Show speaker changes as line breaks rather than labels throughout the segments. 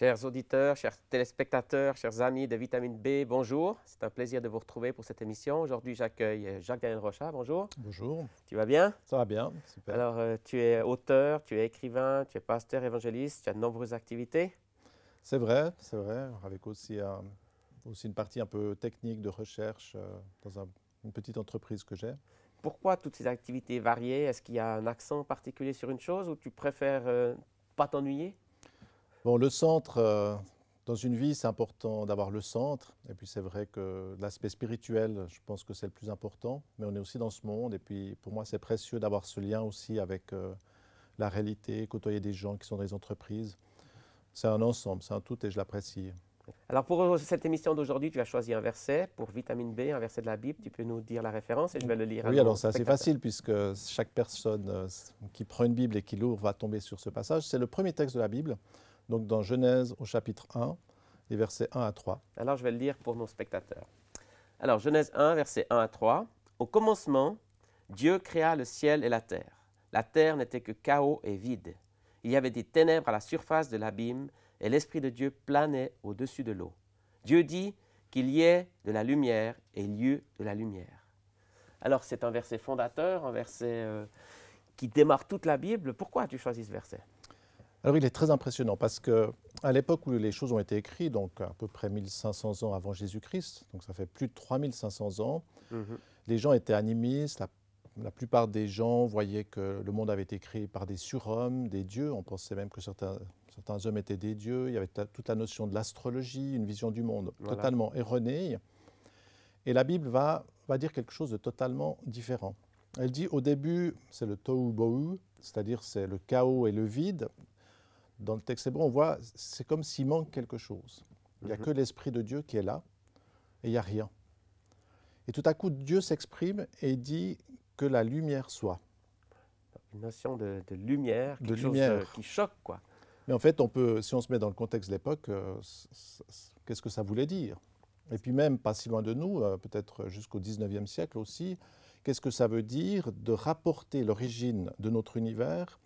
Chers auditeurs, chers téléspectateurs, chers amis de Vitamine B, bonjour. C'est un plaisir de vous retrouver pour cette émission. Aujourd'hui, j'accueille euh, Jacques-Daniel Rocha. Bonjour. Bonjour. Tu vas bien Ça va bien, super. Alors, euh, tu es auteur, tu es écrivain, tu es pasteur évangéliste, tu as de nombreuses activités.
C'est vrai, c'est vrai, avec aussi, euh, aussi une partie un peu technique de recherche dans une petite entreprise que j'ai.
Pourquoi toutes ces activités variées Est-ce qu'il y a un accent particulier sur une chose ou tu préfères pas t'ennuyer
Bon, le centre, euh, dans une vie, c'est important d'avoir le centre. Et puis c'est vrai que l'aspect spirituel, je pense que c'est le plus important. Mais on est aussi dans ce monde. Et puis pour moi, c'est précieux d'avoir ce lien aussi avec euh, la réalité, côtoyer des gens qui sont dans les entreprises. C'est un ensemble, c'est un tout et je l'apprécie.
Alors pour euh, cette émission d'aujourd'hui, tu as choisi un verset pour vitamine B, un verset de la Bible. Tu peux nous dire la référence et je vais le lire. Oui, alors c'est assez facile
puisque chaque personne qui prend une Bible et qui l'ouvre va tomber sur ce passage. C'est le premier texte de la Bible donc dans Genèse au chapitre 1, les versets 1 à 3.
Alors je vais le lire pour nos spectateurs. Alors Genèse 1, versets 1 à 3. Au commencement, Dieu créa le ciel et la terre. La terre n'était que chaos et vide. Il y avait des ténèbres à la surface de l'abîme, et l'Esprit de Dieu planait au-dessus de l'eau. Dieu dit qu'il y ait de la lumière et lieu de la lumière. Alors c'est un verset fondateur, un verset euh, qui démarre toute la Bible. Pourquoi as-tu choisi ce verset
alors il est très impressionnant parce que à l'époque où les choses ont été écrites, donc à peu près 1500 ans avant Jésus-Christ, donc ça fait plus de 3500 ans, mhm. les gens étaient animistes, la, plupart des gens voyaient que le monde avait été créé par des surhommes, des dieux, on pensait même que certains, certains hommes étaient des dieux, il y avait toute la notion de l'astrologie, une vision du monde totalement erronée. Et la Bible va, dire quelque chose de totalement différent. Elle dit au début, c'est le tohu c'est-à-dire c'est le chaos et le vide, dans le texte hébreu, on voit, c'est comme s'il manque quelque chose. Il n'y a mhm. que l'Esprit de Dieu qui est là, et il n'y a rien. Et tout à coup, Dieu s'exprime et dit que la lumière soit.
Une notion de, lumière, quelque chose euh, qui choque, quoi.
Mais en fait, on peut, si on se met dans le contexte de l'époque, euh, qu'est-ce que ça voulait dire Et puis même, pas si loin de nous, euh, peut-être jusqu'au 19e siècle aussi, qu'est-ce que ça veut dire de rapporter l'origine de notre univers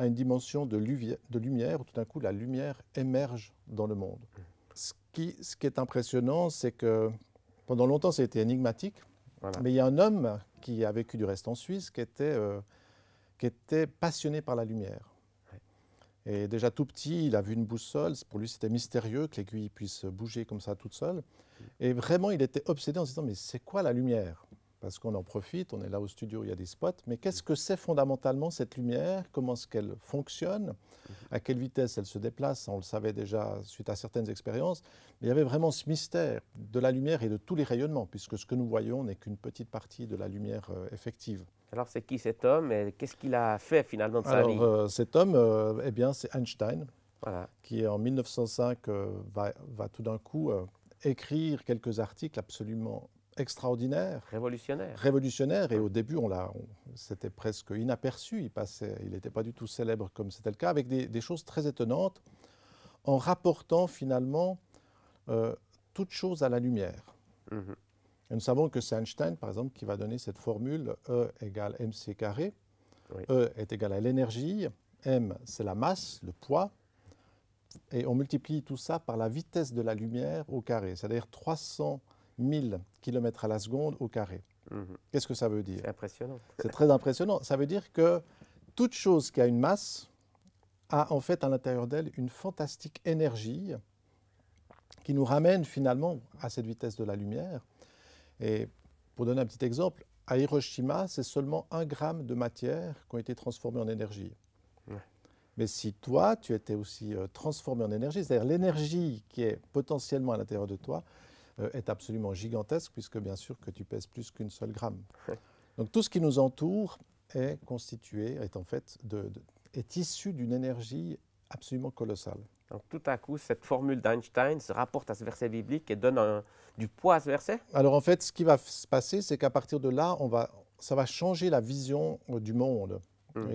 à une dimension de, lumière où tout d'un coup la lumière émerge dans le monde. Ce qui, ce qui est impressionnant, c'est que pendant longtemps, ça a été énigmatique. Mais il y a un homme qui a vécu du reste en Suisse qui était, euh, qui était passionné par la lumière. Et déjà tout petit, il a vu une boussole. Pour lui, c'était mystérieux que l'aiguille puisse bouger comme ça toute seule. Mm. Et vraiment, il était obsédé en se disant Mais c'est quoi la lumière parce qu'on en profite, on est là au studio, il y a des spots, mais qu'est-ce que c'est fondamentalement cette lumière Comment est-ce qu'elle fonctionne À quelle vitesse elle se déplace On le savait déjà suite à certaines expériences, mais il y avait vraiment ce mystère de la lumière et de tous les rayonnements, puisque ce que nous voyons n'est qu'une petite partie de la lumière euh, effective.
Alors c'est qui cet homme et qu'est-ce qu'il a fait finalement de sa vie euh,
Cet homme, euh, eh bien c'est Einstein, qui en 1905 va, va, tout d'un coup écrire quelques articles absolument extraordinaire.
Révolutionnaire.
Révolutionnaire. Et au début, on l'a, c'était presque inaperçu. Il passait, il n'était pas du tout célèbre comme c'était le cas, avec des, choses très étonnantes, en rapportant finalement euh, toute chose à la lumière. Mmh nous savons que c'est Einstein, par exemple, qui va donner cette formule E égale mc E est égal à l'énergie, m c'est la masse, le poids, et on multiplie tout ça par la vitesse de la lumière au carré, c'est-à-dire 300 1000 km à la seconde au carré. Mhm. Qu'est-ce que ça veut dire C'est impressionnant. C'est très impressionnant. Ça veut dire que toute chose qui a une masse a en fait à l'intérieur d'elle une fantastique énergie qui nous ramène finalement à cette vitesse de la lumière. Et pour donner un petit exemple, à Hiroshima, c'est seulement un gramme de matière qui ont été transformés en énergie. Mais si toi, tu étais aussi euh, transformé en énergie, c'est-à-dire l'énergie qui est potentiellement à l'intérieur de toi, euh, est absolument gigantesque, puisque bien sûr que tu pèses plus qu'une seule gramme. Donc tout ce qui nous entoure est constitué, est en fait, de, est issu d'une énergie absolument colossale.
Donc tout à coup, cette formule d'Einstein se rapporte à ce verset biblique et donne du poids à ce verset
Alors en fait, ce qui va se passer, c'est qu'à partir de là, on va, ça va changer la vision euh, du monde. Mmh.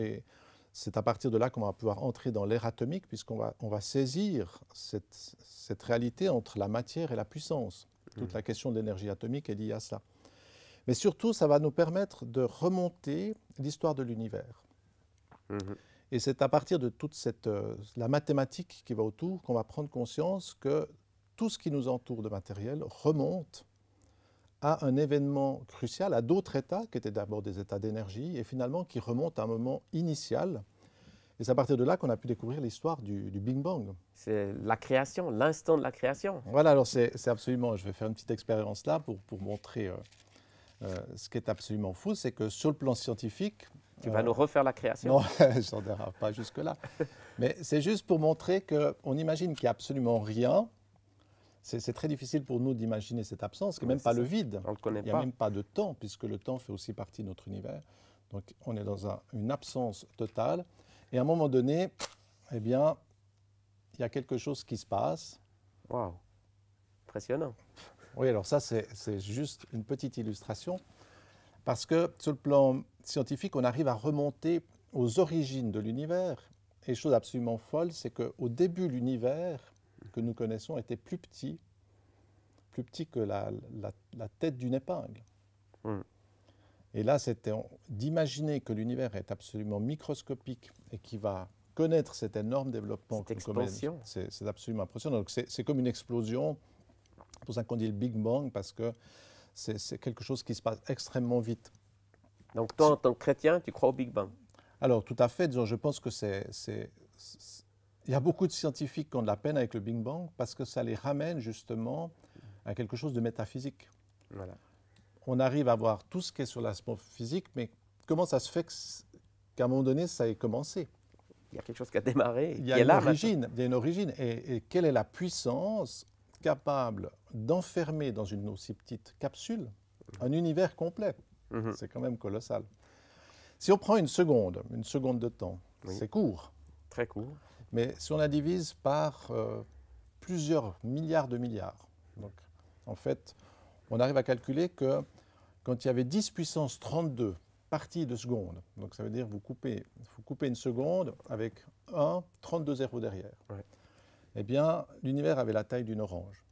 C'est à partir de là qu'on va pouvoir entrer dans l'ère atomique, puisqu'on va, on va saisir cette, réalité entre la matière et la puissance. Toute mmh. la question de l'énergie atomique est liée à ça. Mais surtout, ça va nous permettre de remonter l'histoire de l'univers. Mmh. Et c'est à partir de toute cette, euh, la mathématique qui va autour qu'on va prendre conscience que tout ce qui nous entoure de matériel remonte à un événement crucial, à d'autres États, qui étaient d'abord des États d'énergie, et finalement qui remontent à un moment initial. Et c'est à partir de là qu'on a pu découvrir l'histoire du, du, Big Bang.
C'est la création, l'instant de la création.
Voilà, alors c'est absolument, je vais faire une petite expérience là pour, pour montrer euh, euh, ce qui est absolument fou, c'est que sur le plan scientifique... Tu vas euh, nous
refaire la création. Non,
j'en dérape pas jusque-là. Mais c'est juste pour montrer qu'on imagine qu'il n'y a absolument rien, c'est très difficile pour nous d'imaginer cette absence, qui même pas le vide. On Il n'y a même pas de temps, puisque le temps fait aussi partie de notre univers. Donc on est dans une absence totale. Et à un moment donné, eh bien, il y a quelque chose qui se passe. Waouh Impressionnant. Oui, alors ça, c'est juste une petite illustration. Parce que sur le plan scientifique, on arrive à remonter aux origines de l'univers. Et chose absolument folle, c'est qu'au début, l'univers que nous connaissons était plus petit, plus petit que la, la, tête d'une épingle. Hmm. Et là, c'était d'imaginer que l'univers est absolument microscopique et qui va connaître cet énorme développement. Cette expansion. C'est absolument impressionnant. Donc c'est comme une explosion. pour ça qu'on dit le Big Bang, parce que c'est quelque chose qui se passe extrêmement vite. Donc toi, en tant que chrétien, tu crois au Big Bang Alors tout à fait. je pense que c'est il y a beaucoup de scientifiques qui ont de la peine avec le Big Bang parce que ça les ramène justement à quelque chose de métaphysique. On arrive à voir tout ce qui est sur l'aspect physique, mais comment ça se fait qu'à un moment donné, ça ait commencé
Il y a quelque chose qui a démarré. Il y a, une, origine,
il y a une origine. Et, quelle est la puissance capable d'enfermer dans une aussi petite capsule un mhm. univers complet mhm. C'est quand même colossal. Si on prend une seconde, une seconde de temps, c'est court. Très court. Mais si on la divise par euh, plusieurs milliards de milliards, donc en fait, on arrive à calculer que quand il y avait 10 puissance 32 parties de seconde, donc ça veut dire vous coupez, vous coupez une seconde avec 1, 32 zéros derrière, eh bien l'univers avait la taille d'une orange.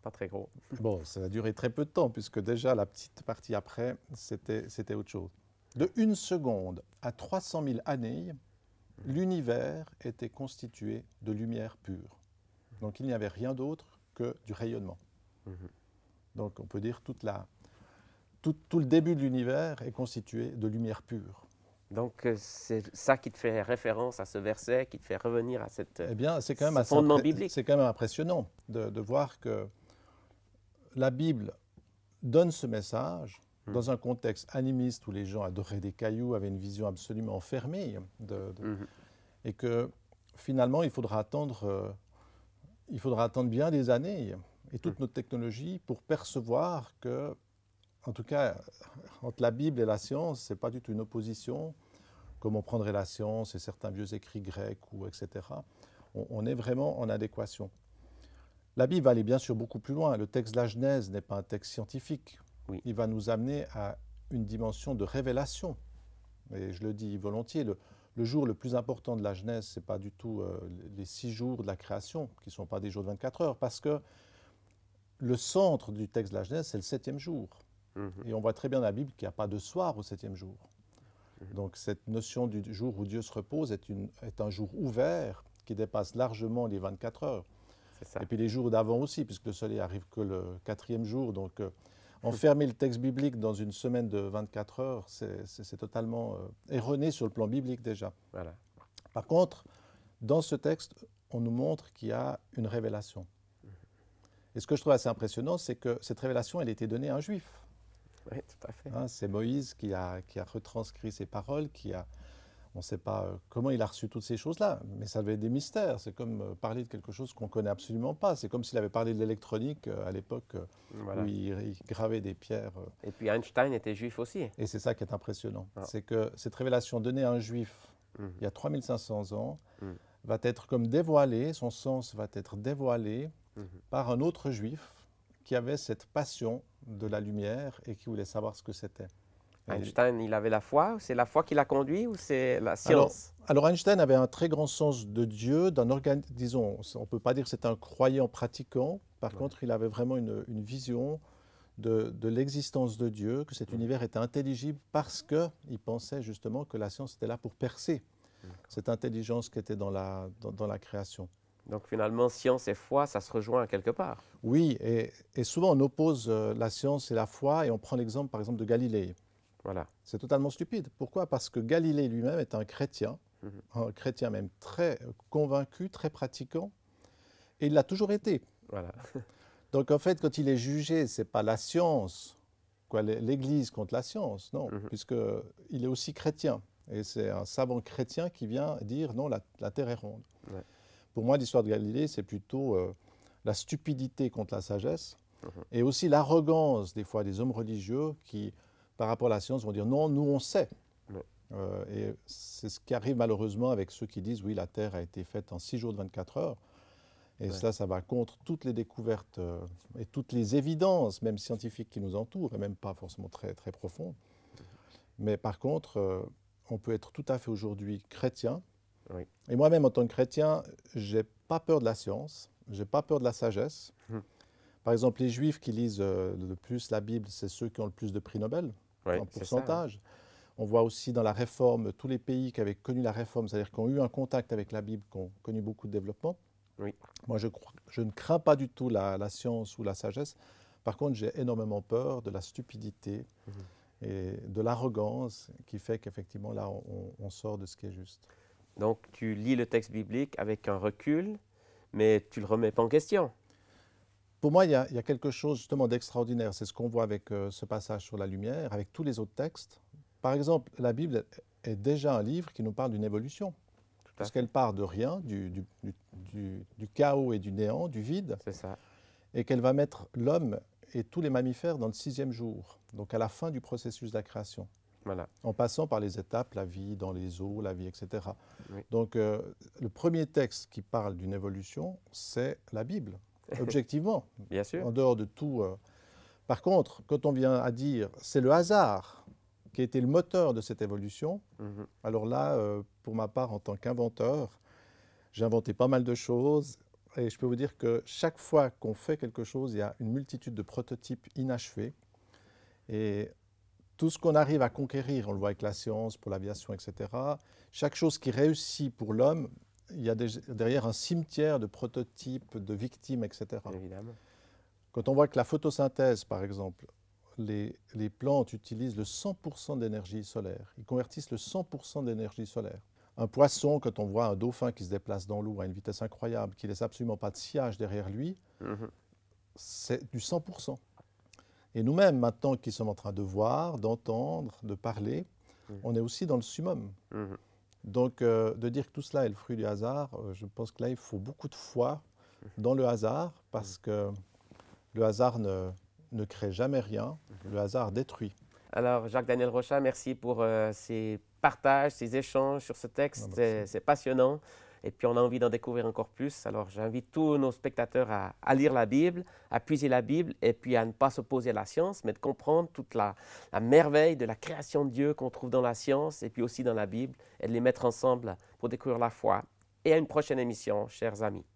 Pas très gros. Bon, ça a duré très peu de temps, puisque déjà la petite partie après, c'était autre chose. De une seconde à 300 000 années, l'univers était constitué de lumière pure. Donc il n'y avait rien d'autre que du rayonnement. Mhm. Donc on peut dire toute tout, le début de l'univers est constitué de lumière pure. Donc euh,
c'est ça qui te fait référence à ce verset, qui te fait revenir à cette
eh bien, c'est euh, quand même ce biblique. C'est quand même impressionnant de, voir que la Bible donne ce message Hmm. dans un contexte animiste où les gens adoraient des cailloux, avaient une vision absolument fermée, de, hmm. et que finalement, il faudra attendre, euh, il faudra attendre bien des années et toute hmm. notre technologie pour percevoir que, en tout cas, entre la Bible et la science, c'est pas du tout une opposition, comme on prendrait la science et certains vieux écrits grecs ou etc. On, on est vraiment en adéquation. La Bible va aller bien sûr beaucoup plus loin. Le texte de la Genèse n'est pas un texte scientifique il va nous amener à une dimension de révélation. Et je le dis volontiers, le, jour le plus important de la Genèse, ce n'est pas du tout euh, les six jours de la création, qui ne sont pas des jours de 24 heures, parce que le centre du texte de la Genèse, c'est le septième jour. Mhm. Et on voit très bien dans la Bible qu'il n'y a pas de soir au septième jour. Mhm. Donc cette notion du jour où Dieu se repose est, un jour ouvert qui dépasse largement les 24 heures. Et puis les jours d'avant aussi, puisque le soleil arrive que le quatrième jour. Donc euh, Enfermer le texte biblique dans une semaine de 24 heures, c'est totalement euh, erroné sur le plan biblique déjà. Par contre, dans ce texte, on nous montre qu'il y a une révélation. Et ce que je trouve assez impressionnant, c'est que cette révélation, elle a été donnée à un juif. Oui, tout à fait. Hein, c'est Moïse qui a, qui a retranscrit ces paroles, qui a, on ne sait pas euh, comment il a reçu toutes ces choses-là, mais ça devait être des mystères. C'est comme euh, parler de quelque chose qu'on ne connaît absolument pas. C'est comme s'il avait parlé de l'électronique euh, à l'époque où il, gravait des pierres. Et
puis Einstein était juif aussi.
Et c'est ça qui est impressionnant. Ah. C'est que cette révélation donnée à un juif hum. il y a 3500 ans hum. va être comme dévoilée, son sens va être dévoilé hum. par un autre juif qui avait cette passion de la lumière et qui voulait savoir ce que c'était. Einstein,
il avait la foi C'est la foi qui l'a conduit ou c'est la science
alors, Einstein avait un très grand sens de Dieu, d'un disons, on ne peut pas dire que c'est un croyant pratiquant, par contre il avait vraiment une, vision de, l'existence de Dieu, que cet univers était intelligible parce qu'il pensait justement que la science était là pour percer cette intelligence qui était dans la, dans, la création.
Donc finalement, science et foi, ça se rejoint quelque part.
Oui, et, et souvent on oppose euh, la science et la foi, et on prend l'exemple par exemple de Galilée. C'est totalement stupide. Pourquoi Parce que Galilée lui-même est un chrétien, mhm. un chrétien même très convaincu, très pratiquant, et il l'a toujours été. Donc en fait, quand il est jugé, c'est pas la science, quoi, l'Église contre la science, non, mhm. puisque il est aussi chrétien. Et c'est un savant chrétien qui vient dire non, la, Terre est ronde. Pour moi, l'histoire de Galilée, c'est plutôt euh, la stupidité contre la sagesse mhm. et aussi l'arrogance des fois des hommes religieux qui par rapport à la science vont dire non, nous on sait. Euh, et c'est ce qui arrive malheureusement avec ceux qui disent oui, la Terre a été faite en 6 jours de 24 heures. Et ça, ça va contre toutes les découvertes euh, et toutes les évidences, même scientifiques, qui nous entourent, et même pas forcément très, très profondes. Mais par contre, euh, on peut être tout à fait aujourd'hui chrétien. Et moi-même, en tant que chrétien, je n'ai pas peur de la science, je n'ai pas peur de la sagesse. Hum. Par exemple, les juifs qui lisent le plus la Bible, c'est ceux qui ont le plus de prix Nobel pourcentage. On voit aussi dans la réforme tous les pays qui avaient connu la réforme, c'est-à-dire qui ont eu un contact avec la Bible, qui ont connu beaucoup de développement. Moi, je, ne crains pas du tout la, science ou la sagesse. Par contre, j'ai énormément peur de la stupidité mhm. et de l'arrogance qui fait qu'effectivement, là, on, on, sort de ce qui est juste.
Donc, tu lis le texte biblique avec un
recul, mais tu le remets pas en question. Pour moi, il y, a, quelque chose justement d'extraordinaire. C'est ce qu'on voit avec euh, ce passage sur la lumière, avec tous les autres textes. Par exemple, la Bible est déjà un livre qui nous parle d'une évolution. Parce qu'elle part de rien, du, chaos et du néant, du vide. Et qu'elle va mettre l'homme et tous les mammifères dans le sixième jour, donc à la fin du processus de la création. En passant par les étapes, la vie dans les eaux, la vie, etc. Donc euh, le premier texte qui parle d'une évolution, c'est la Bible. objectivement. Bien sûr. En dehors de tout. Euh. Par contre, quand on vient à dire c'est le hasard qui a été le moteur de cette évolution, mhm. alors là, euh, pour ma part, en tant qu'inventeur, j'ai inventé pas mal de choses. Et je peux vous dire que chaque fois qu'on fait quelque chose, il y a une multitude de prototypes inachevés. Et tout ce qu'on arrive à conquérir, on le voit avec la science, pour l'aviation, etc., chaque chose qui réussit pour l'homme il y a des, derrière un cimetière de prototypes, de victimes, etc. Évidemment. Quand on voit que la photosynthèse, par exemple, les, les plantes utilisent le 100% d'énergie solaire, ils convertissent le 100% d'énergie solaire. Un poisson, quand on voit un dauphin qui se déplace dans l'eau à une vitesse incroyable, qui laisse absolument pas de sillage derrière lui, mhm. c'est du 100%. Et nous-mêmes, maintenant qu'ils sommes en train de voir, d'entendre, de parler, mhm. on est aussi dans le summum. Mhm. Donc, euh, de dire que tout cela est le fruit du hasard, euh, je pense que là, il faut beaucoup de foi dans le hasard, parce que le hasard ne, crée jamais rien, mhm. le hasard détruit.
Alors, Jacques-Daniel Rochat, merci pour euh, ces partages, ces échanges sur ce texte. C'est passionnant. Et puis on a envie d'en découvrir encore plus. Alors j'invite tous nos spectateurs à, lire la Bible, à puiser la Bible et puis à ne pas s'opposer à la science, mais de comprendre toute la merveille de la création de Dieu qu'on trouve dans la science et puis aussi dans la Bible et de les mettre ensemble pour découvrir la foi. Et à une prochaine émission, chers amis.